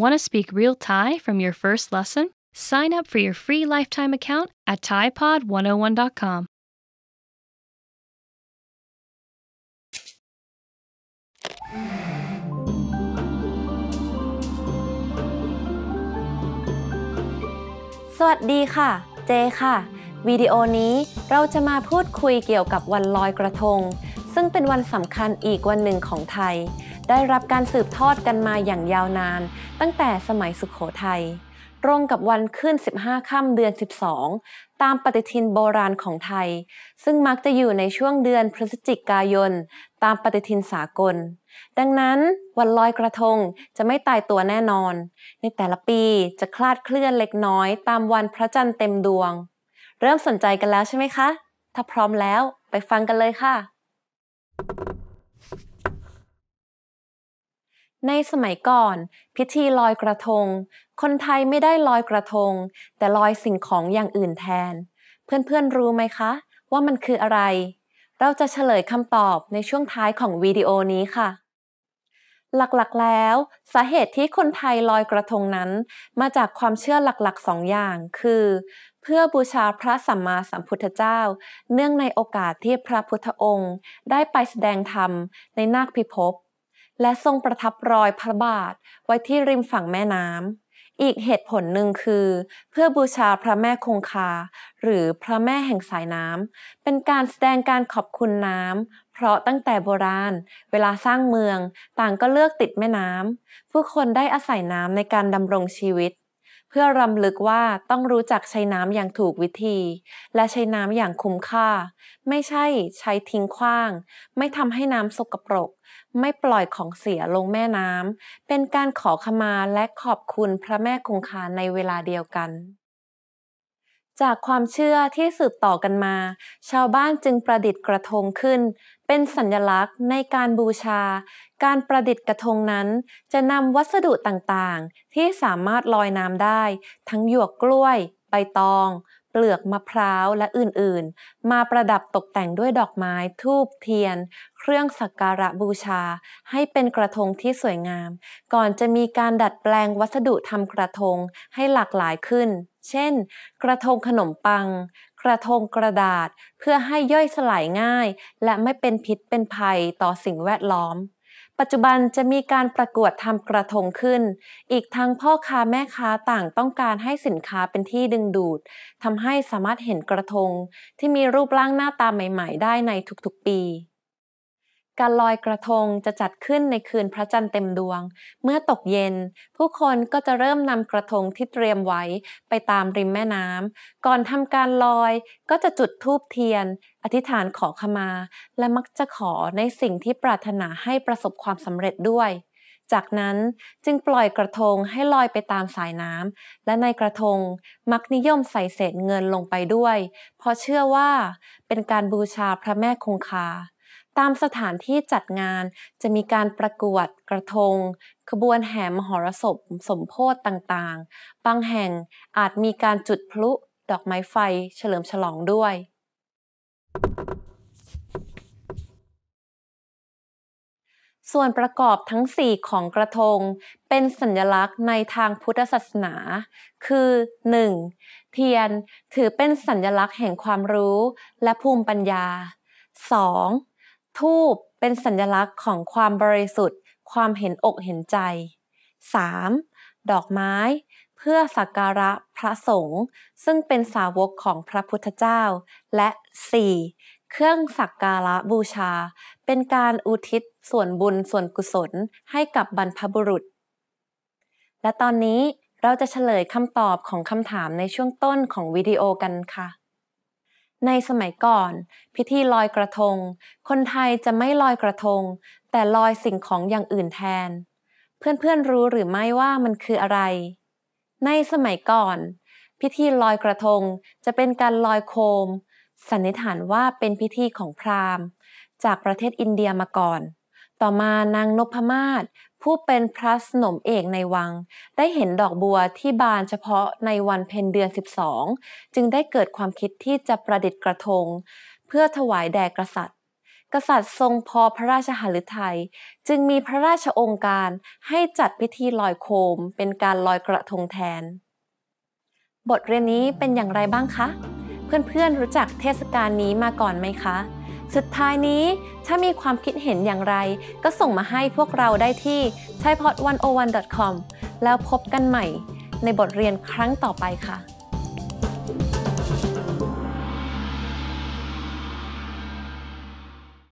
Want to speak real Thai from your first lesson? Sign up for your free lifetime account at ThaiPod101.com. สวัสดีค่ะ เจค่ะ วิดีโอนี้เราจะมาพูดคุยเกี่ยวกับวันลอยกระทง ซึ่งเป็นวันสำคัญอีกวันหนึ่งของไทยได้รับการสืบทอดกันมาอย่างยาวนานตั้งแต่สมัยสุขโขทยัยตรงกับวันขึ้น 15 ค่ำเดือน 12 ตามปฏิทินโบราณของไทย ซึ่งมักจะอยู่ในช่วงเดือนพฤศจิกายนตามปฏิทินสากล ดังนั้นวันลอยกระทงจะไม่ตายตัวแน่นอน ในแต่ละปีจะคลาดเคลื่อนเล็กน้อยตามวันพระจันทร์เต็มดวง เริ่มสนใจกันแล้วใช่ไหมคะ ถ้าพร้อมแล้วไปฟังกันเลยค่ะในสมัยก่อนพิธีลอยกระทง คนไทยไม่ได้ลอยกระทง แต่ลอยสิ่งของอย่างอื่นแทน เพื่อนๆรู้ไหมคะ ว่ามันคืออะไร เราจะเฉลยคำตอบในช่วงท้ายของวิดีโอนี้ค่ะ หลักๆแล้วสาเหตุที่คนไทยลอยกระทงนั้น มาจากความเชื่อหลักๆสองอย่างคือ เพื่อบูชาพระสัมมาสัมพุทธเจ้า เนื่องในโอกาสที่พระพุทธองค์ ได้ไปแสดงธรรมในนาคพิภพและทรงประทับรอยพระบาท ไว้ที่ริมฝั่งแม่น้ำ อีกเหตุผลหนึ่งคือ เพื่อบูชาพระแม่คงคา หรือพระแม่แห่งสายน้ำ เป็นการแสดงการขอบคุณน้ำ เพราะตั้งแต่โบราณ เวลาสร้างเมืองต่างก็เลือกติดแม่น้ำผู้คนได้อาศัยน้ำในการดำรงชีวิตเพื่อรำลึกว่าต้องรู้จักใช้น้ำอย่างถูกวิธี และใช้น้ำอย่างคุ้มค่า ไม่ใช่ใช้ทิ้งขว้าง ไม่ทำให้น้ำสกปรก ไม่ปล่อยของเสียลงแม่น้ำเป็นการขอขมาและขอบคุณพระแม่คงคาในเวลาเดียวกัน จากความเชื่อที่สืบต่อกันมา ชาวบ้านจึงประดิษฐ์กระทงขึ้น เป็นสัญลักษณ์ในการบูชาการประดิษฐ์กระทงนั้นจะนำวัสดุต่าง ๆ ที่สามารถลอยน้ำได้ทั้งหยวกกล้วย ใบตอง เปลือกมะพร้าวและอื่นๆ มาประดับตกแต่งด้วยดอกไม้ทูบเทียน เครื่องสักการะบูชา ให้เป็นกระทงที่สวยงาม ก่อนจะมีการดัดแปลงวัสดุทำกระทงให้หลากหลายขึ้น เช่น กระทงขนมปัง กระทงกระดาษ เพื่อให้ย่อยสลายง่าย และไม่เป็นพิษเป็นภัยต่อสิ่งแวดล้อมปัจจุบันจะมีการประกวดทำกระทงขึ้น อีกทั้งพ่อค้าแม่ค้าต่างต้องการให้สินค้าเป็นที่ดึงดูด ทำให้สามารถเห็นกระทงที่มีรูปร่างหน้าตาใหม่ๆได้ในทุกๆปีการลอยกระทงจะจัดขึ้นในคืนพระจันทร์เต็มดวง เมื่อตกเย็นผู้คนก็จะเริ่มนำกระทงที่เตรียมไว้ไปตามริมแม่น้ำก่อนทำการลอยก็จะจุดธูปเทียน อธิษฐานขอขมาและมักจะขอในสิ่งที่ปรารถนาให้ประสบความสำเร็จด้วย จากนั้นจึงปล่อยกระทงให้ลอยไปตามสายน้ำและในกระทงมักนิยมใส่เศษเงินลงไปด้วย เพราะเชื่อว่าเป็นการบูชาพระแม่คงคาตามสถานที่จัดงานจะมีการประกวดกระทง ขบวนแห่มหรสพ สมโพธต่างๆ บางแห่งอาจมีการจุดพลุดอกไม้ไฟเฉลิมฉลองด้วย ส่วนประกอบทั้ง 4 ของกระทง เป็นสัญลักษณ์ในทางพุทธศาสนา คือ 1. เทียนถือเป็นสัญลักษณ์แห่งความรู้และภูมิปัญญา 2. ทูบเป็นสัญลักษณ์ของความบริสุทธิ์ ความเห็นอกเห็นใจ 3. ดอกไม้ เพื่อสักการะพระสงฆ์ซึ่งเป็นสาวกของพระพุทธเจ้า และ 4. เครื่องสักการะบูชา เป็นการอุทิศส่วนบุญส่วนกุศล ให้กับบรรพบุรุษ และตอนนี้เราจะเฉลยคำตอบของคำถามในช่วงต้นของวิดีโอกันค่ะในสมัยก่อนพิธีลอยกระทง คนไทยจะไม่ลอยกระทง แต่ลอยสิ่งของอย่างอื่นแทน เพื่อนๆรู้หรือไม่ว่ามันคืออะไร ในสมัยก่อน พิธีลอยกระทงจะเป็นการลอยโคมสันนิษฐานว่าเป็นพิธีของพราหมณ์ จากประเทศอินเดียมาก่อน ต่อมานางนพมาศผู้เป็นพระสนมเอกในวัง ได้เห็นดอกบัวที่บานเฉพาะในวันเพ็ญเดือน12 จึงได้เกิดความคิดที่จะประดิษฐ์กระทง เพื่อถวายแด่กษัตริย์ กษัตริย์ทรงพอพระราชหฤทัยจึงมีพระราชองค์การให้จัดพิธีลอยโคมเป็นการลอยกระทงแทน บทเรียนนี้เป็นอย่างไรบ้างคะเพื่อนๆรู้จักเทศกาลนี้มาก่อนไหมคะสุดท้ายนี้ ถ้ามีความคิดเห็นอย่างไร ก็ส่งมาให้พวกเราได้ที่ t h a i p o d 101 com แล้วพบกันใหม่ในบทเรียนครั้งต่อไปค่ะ